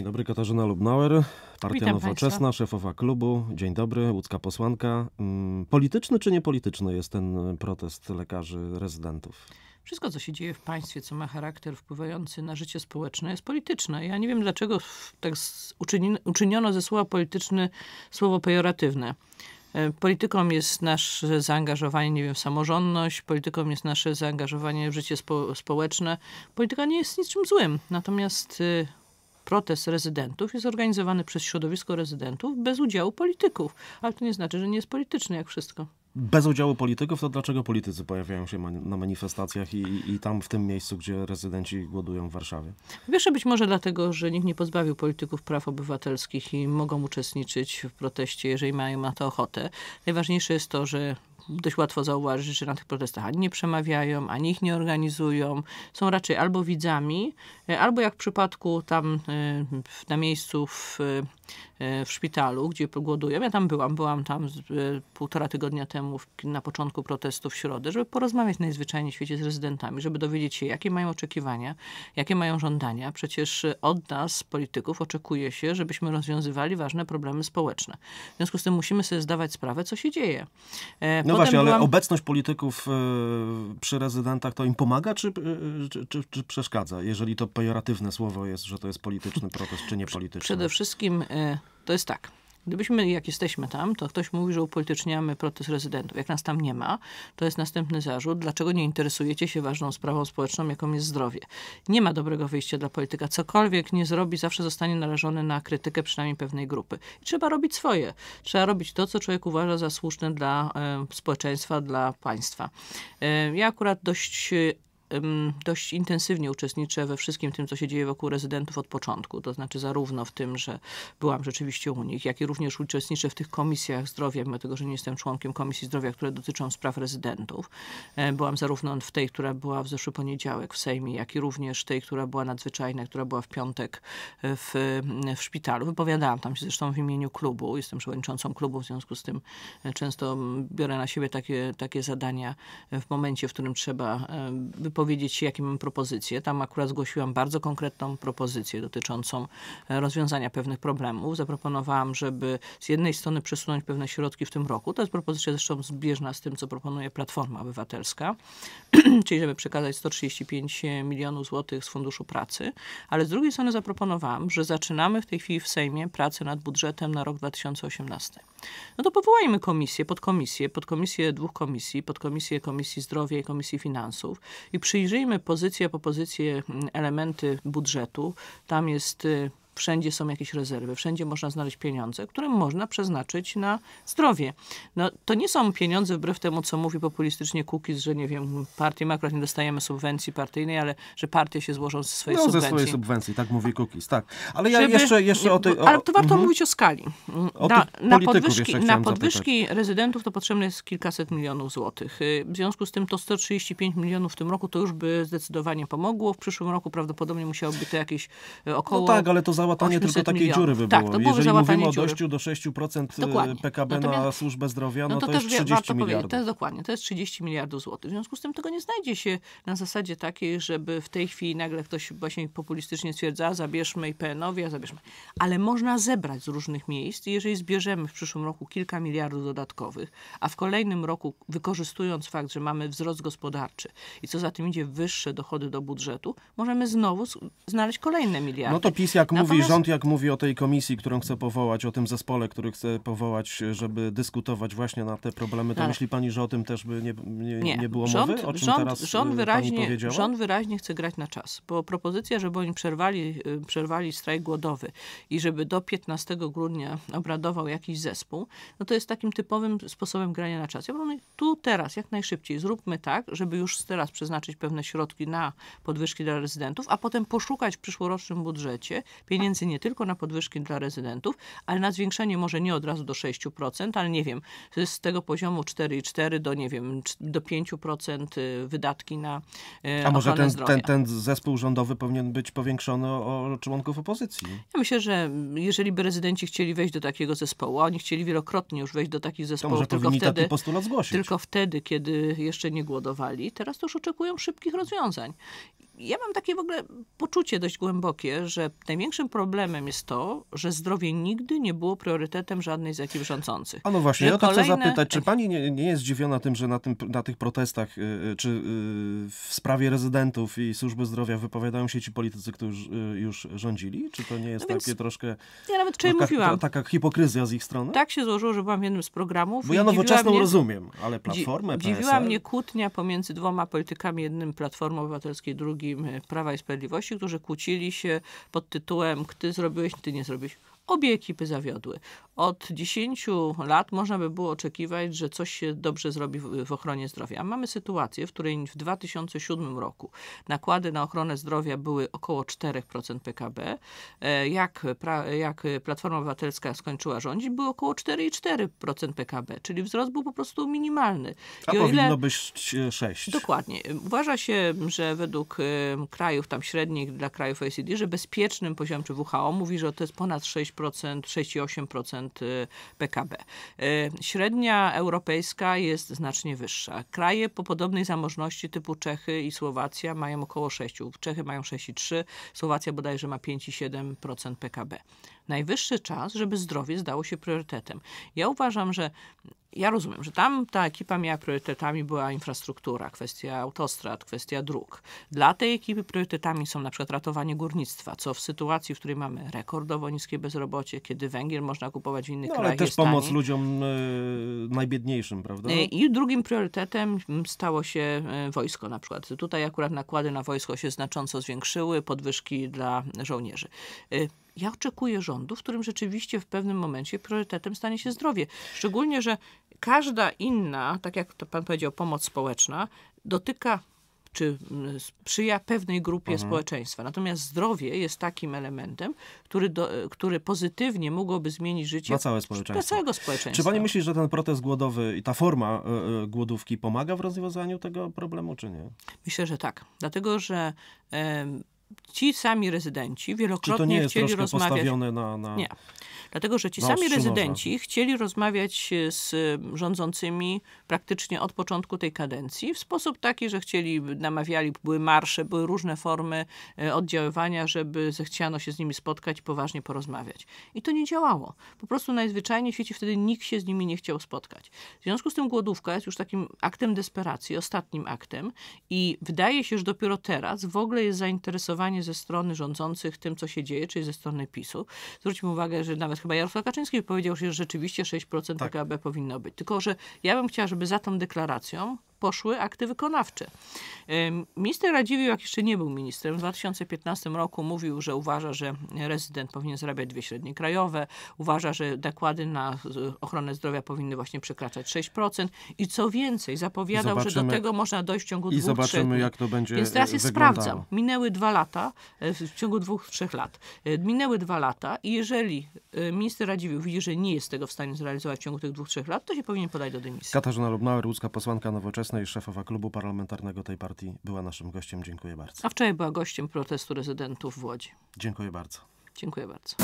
Dzień dobry, Katarzyna Lubnauer, Partia Witam Nowoczesna, Państwa. szefowa klubu. Dzień dobry, łódzka posłanka. Mm, polityczny czy niepolityczny jest ten protest lekarzy rezydentów? Wszystko, co się dzieje w państwie, co ma charakter wpływający na życie społeczne, jest polityczne. Ja nie wiem, dlaczego tak uczyniono ze słowa polityczny słowo pejoratywne. E, polityką jest nasze zaangażowanie, nie wiem, w samorządność, polityką jest nasze zaangażowanie w życie spo społeczne. Polityka nie jest niczym złym, natomiast y, protest rezydentów jest organizowany przez środowisko rezydentów bez udziału polityków. Ale to nie znaczy, że nie jest polityczny jak wszystko. Bez udziału polityków, to dlaczego politycy pojawiają się na manifestacjach i, i, tam w tym miejscu, gdzie rezydenci głodują w Warszawie? Wiesz, być może dlatego, że nikt nie pozbawił polityków praw obywatelskich i mogą uczestniczyć w proteście, jeżeli mają na to ochotę. Najważniejsze jest to, że dość łatwo zauważyć, że na tych protestach ani nie przemawiają, ani ich nie organizują. Są raczej albo widzami, e, albo jak w przypadku tam e, na miejscu w, e, w szpitalu, gdzie głodują. Ja tam byłam, byłam tam półtora tygodnia temu na początku protestów w środę, żeby porozmawiać najzwyczajniej w świecie z rezydentami, żeby dowiedzieć się, jakie mają oczekiwania, jakie mają żądania. Przecież od nas, polityków, oczekuje się, żebyśmy rozwiązywali ważne problemy społeczne. W związku z tym musimy sobie zdawać sprawę, co się dzieje. No właśnie, ale byłam... obecność polityków e, przy rezydentach to im pomaga, czy, e, e, czy, czy, czy, przeszkadza? Jeżeli to pejoratywne słowo jest, że to jest polityczny protest, czy nie polityczny? Przede wszystkim to jest tak. Gdybyśmy, jak jesteśmy tam, to ktoś mówi, że upolityczniamy protest rezydentów. Jak nas tam nie ma, to jest następny zarzut. Dlaczego nie interesujecie się ważną sprawą społeczną, jaką jest zdrowie? Nie ma dobrego wyjścia dla polityka. Cokolwiek nie zrobi, zawsze zostanie narażony na krytykę przynajmniej pewnej grupy. I trzeba robić swoje. Trzeba robić to, co człowiek uważa za słuszne dla e, społeczeństwa, dla państwa. E, ja akurat dość dość intensywnie uczestniczę we wszystkim tym, co się dzieje wokół rezydentów od początku. To znaczy zarówno w tym, że byłam rzeczywiście u nich, jak i również uczestniczę w tych komisjach zdrowia, mimo tego, że nie jestem członkiem Komisji Zdrowia, które dotyczą spraw rezydentów. E, byłam zarówno w tej, która była w zeszły poniedziałek w Sejmie, jak i również tej, która była nadzwyczajna, która była w piątek e, w, e, w szpitalu. Wypowiadałam tam się zresztą w imieniu klubu. Jestem przewodniczącą klubu, w związku z tym często biorę na siebie takie, takie zadania w momencie, w którym trzeba wypowiedzieć powiedzieć jakie mam propozycje. Tam akurat zgłosiłam bardzo konkretną propozycję dotyczącą e, rozwiązania pewnych problemów. Zaproponowałam, żeby z jednej strony przesunąć pewne środki w tym roku. To jest propozycja zresztą zbieżna z tym, co proponuje Platforma Obywatelska, czyli żeby przekazać 135 milionów złotych z Funduszu Pracy. Ale z drugiej strony zaproponowałam, że zaczynamy w tej chwili w Sejmie pracę nad budżetem na rok 2018 no to powołajmy komisję, podkomisję, podkomisję dwóch komisji, podkomisję Komisji Zdrowia i Komisji Finansów i przyjrzyjmy pozycję po pozycję mm, elementy budżetu. Tam jest y, wszędzie są jakieś rezerwy, wszędzie można znaleźć pieniądze, które można przeznaczyć na zdrowie. No, to nie są pieniądze, wbrew temu, co mówi populistycznie Kukiz, że nie wiem, partii my akurat nie dostajemy subwencji partyjnej, ale że partie się złożą ze swojej no, subwencji. ze swojej subwencji, tak mówi Kukiz, tak. Ale ja Żeby, jeszcze, jeszcze o tej... O, ale to warto mhm. mówić o skali. O na, podwyżki, na podwyżki rezydentów to potrzebne jest kilkaset milionów złotych. Y, w związku z tym to 135 milionów w tym roku to już by zdecydowanie pomogło. W przyszłym roku prawdopodobnie musiałoby to jakieś y, około... No tak, ale to za załatanie tylko takiej dziury by tak, było. To było Jeżeli mówimy o dojściu do 6% y, dokładnie. PKB Natomiast, na służbę zdrowia, no, no, to, to, też jest 30 miliardów. To jest dokładnie, to jest 30 miliardów złotych. W związku z tym tego nie znajdzie się na zasadzie takiej, żeby w tej chwili nagle ktoś właśnie populistycznie stwierdza, zabierzmy IPN-owi, a zabierzmy. Ale można zebrać z różnych miejsc i jeżeli zbierzemy w przyszłym roku kilka miliardów dodatkowych, a w kolejnym roku wykorzystując fakt, że mamy wzrost gospodarczy i co za tym idzie wyższe dochody do budżetu, możemy znowu znaleźć kolejne miliardy. No to PiS jak mówi, mówi, rząd jak mówi o tej komisji, którą chce powołać, o tym zespole, który chce powołać, żeby dyskutować właśnie na te problemy, to Ale... myśli pani, że o tym też by nie, nie, nie. nie było rząd, mowy? O czym rząd, teraz rząd y, wyraźnie, rząd wyraźnie chce grać na czas, bo propozycja, żeby oni przerwali, y, przerwali strajk głodowy i żeby do 15 grudnia obradował jakiś zespół, no to jest takim typowym sposobem grania na czas. Ja mówię, tu teraz, jak najszybciej, zróbmy tak, żeby już teraz przeznaczyć pewne środki na podwyżki dla rezydentów, a potem poszukać w przyszłorocznym budżecie pieniędzy pieniędzy nie tylko na podwyżki dla rezydentów, ale na zwiększenie może nie od razu do 6%, ale nie wiem, z tego poziomu 4,4 do nie wiem, do 5% y, wydatki na e, A może ten, zdrowia. ten, ten zespół rządowy powinien być powiększony o członków opozycji? Ja myślę, że jeżeli by rezydenci chcieli wejść do takiego zespołu, a oni chcieli wielokrotnie już wejść do takich zespołów, tylko wtedy, tylko wtedy, kiedy jeszcze nie głodowali, teraz to już oczekują szybkich rozwiązań ja mam takie w ogóle poczucie dość głębokie, że największym problemem jest to, że zdrowie nigdy nie było priorytetem żadnej z ekip rządzących. A no właśnie, że ja to kolejne... chcę zapytać, czy pani nie, nie jest zdziwiona tym, że na, tym, na tych protestach, y, y, czy y, w sprawie rezydentów i służby zdrowia wypowiadają się ci politycy, którzy już rządzili? Czy to nie jest no takie troszkę... Ja nawet wczoraj no, taka, mówiłam. Taka hipokryzja z ich strony? Tak się złożyło, że byłam w jednym z programów. Bo ja nowoczesną mnie... rozumiem, ale Platformę, Dzi PSL... Dziwiła mnie kłótnia pomiędzy dwoma politykami, jednym Platformą Obywatelskiej, drugi Prawa i Sprawiedliwości, którzy kłócili się pod tytułem Ty zrobiłeś, ty nie zrobiłeś obie ekipy zawiodły. Od 10 lat można by było oczekiwać, że coś się dobrze zrobi w, w ochronie zdrowia. A mamy sytuację, w której w 2007 roku nakłady na ochronę zdrowia były około 4% PKB. E, jak, pra, jak Platforma Obywatelska skończyła rządzić, były około 4,4% PKB, czyli wzrost był po prostu minimalny. A powinno ile... być 6. Dokładnie. Uważa się, że według e, krajów tam średnich dla krajów OECD, że bezpiecznym poziomem, czy WHO mówi, że to jest ponad 6%. 6,8% PKB. Y, y, średnia europejska jest znacznie wyższa. Kraje po podobnej zamożności typu Czechy i Słowacja mają około 6. Czechy mają 6,3, Słowacja bodajże ma 5,7% PKB najwyższy czas, żeby zdrowie stało się priorytetem. Ja uważam, że ja rozumiem, że tam ta ekipa miała priorytetami była infrastruktura, kwestia autostrad, kwestia dróg. Dla tej ekipy priorytetami są na przykład ratowanie górnictwa, co w sytuacji, w której mamy rekordowo niskie bezrobocie, kiedy węgiel można kupować w innych no, krajach. Ale też pomoc ludziom e, najbiedniejszym, prawda? E, I drugim priorytetem stało się e, wojsko na przykład. Tutaj akurat nakłady na wojsko się znacząco zwiększyły, podwyżki dla żołnierzy. Ja oczekuję rządu, w którym rzeczywiście w pewnym momencie priorytetem stanie się zdrowie. Szczególnie, że każda inna, tak jak to pan powiedział, pomoc społeczna dotyka czy mm, sprzyja pewnej grupie mhm. społeczeństwa. Natomiast zdrowie jest takim elementem, który, do, który pozytywnie mogłoby zmienić życie całe społeczeństwo. całego społeczeństwa. Czy pani myśli, że ten protest głodowy i ta forma y, y, głodówki pomaga w rozwiązaniu tego problemu, czy nie? Myślę, że tak. Dlatego, że y, ci sami rezydenci wielokrotnie Czy to nie jest chcieli rozmawiać. Postawione na, na... Nie. Dlatego, że ci sami rezydenci chcieli rozmawiać e, z e, rządzącymi praktycznie od początku tej kadencji w sposób taki, że chcieli, namawiali, były marsze, były różne formy e, oddziaływania, żeby zechciano się z nimi spotkać i poważnie porozmawiać. I to nie działało. Po prostu najzwyczajniej w świecie wtedy nikt się z nimi nie chciał spotkać. W związku z tym głodówka jest już takim aktem desperacji, ostatnim aktem i wydaje się, że dopiero teraz w ogóle jest zainteresowana zainteresowanie ze strony rządzących tym, co się dzieje, czyli ze strony PiSu. Zwróćmy uwagę, że nawet chyba Jarosław Kaczyński powiedział, że rzeczywiście 6% tak. PKB powinno być. Tylko, że ja bym chciała, żeby za tą deklaracją poszły akty wykonawcze. Minister Radziwiłł, jak jeszcze nie był ministrem, w 2015 roku mówił, że uważa, że rezydent powinien zarabiać dwie średnie krajowe, uważa, że nakłady na ochronę zdrowia powinny właśnie przekraczać 6% i co więcej, zapowiadał, że do tego można dojść w ciągu dwóch, trzech I zobaczymy, jak to będzie Więc teraz jest sprawdzam. Minęły dwa lata, e, w ciągu dwóch, trzech lat. E, minęły dwa lata i jeżeli e, minister Radziwiłł widzi, że nie jest tego w stanie zrealizować w ciągu tych dwóch, trzech lat, to się powinien podać do dymisji. Katarzyna Lubnauer, łódzka posłanka Nowoczesna. Nowoczesnej, szefowa klubu parlamentarnego tej partii, była naszym gościem. Dziękuję bardzo. A wczoraj była gościem protestu rezydentów w Łodzi. Dziękuję bardzo. Dziękuję bardzo.